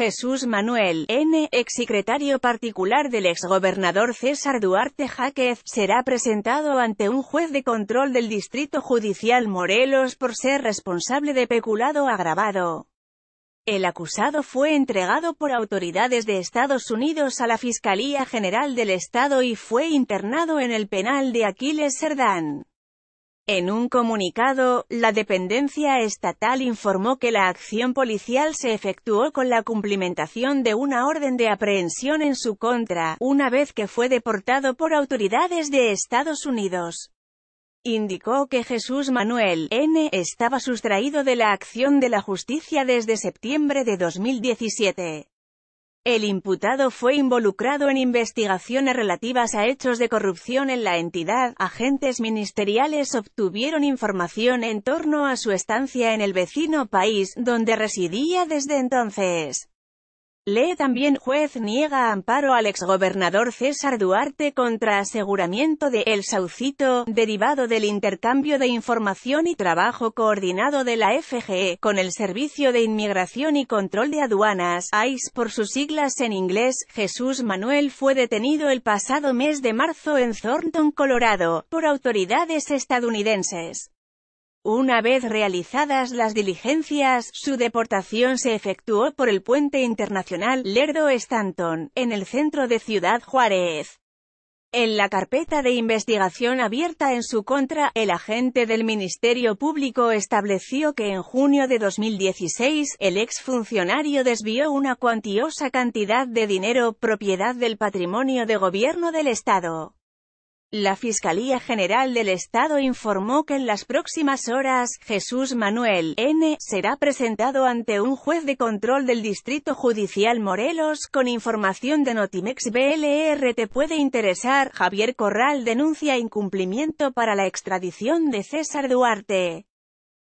Jesús Manuel, N., exsecretario particular del exgobernador César Duarte Jaquez, será presentado ante un juez de control del Distrito Judicial Morelos por ser responsable de peculado agravado. El acusado fue entregado por autoridades de Estados Unidos a la Fiscalía General del Estado y fue internado en el penal de Aquiles Serdán. En un comunicado, la dependencia estatal informó que la acción policial se efectuó con la cumplimentación de una orden de aprehensión en su contra, una vez que fue deportado por autoridades de Estados Unidos. Indicó que Jesús Manuel N. estaba sustraído de la acción de la justicia desde septiembre de 2017. El imputado fue involucrado en investigaciones relativas a hechos de corrupción en la entidad. Agentes ministeriales obtuvieron información en torno a su estancia en el vecino país, donde residía desde entonces. Lee también juez niega amparo al exgobernador César Duarte contra aseguramiento de El Saucito, derivado del intercambio de información y trabajo coordinado de la FGE, con el Servicio de Inmigración y Control de Aduanas, ICE por sus siglas en inglés, Jesús Manuel fue detenido el pasado mes de marzo en Thornton, Colorado, por autoridades estadounidenses. Una vez realizadas las diligencias, su deportación se efectuó por el puente internacional Lerdo-Stanton, en el centro de Ciudad Juárez. En la carpeta de investigación abierta en su contra, el agente del Ministerio Público estableció que en junio de 2016, el exfuncionario desvió una cuantiosa cantidad de dinero propiedad del patrimonio de gobierno del Estado. La Fiscalía General del Estado informó que en las próximas horas, Jesús Manuel N. será presentado ante un juez de control del Distrito Judicial Morelos, con información de Notimex BLR te puede interesar, Javier Corral denuncia incumplimiento para la extradición de César Duarte.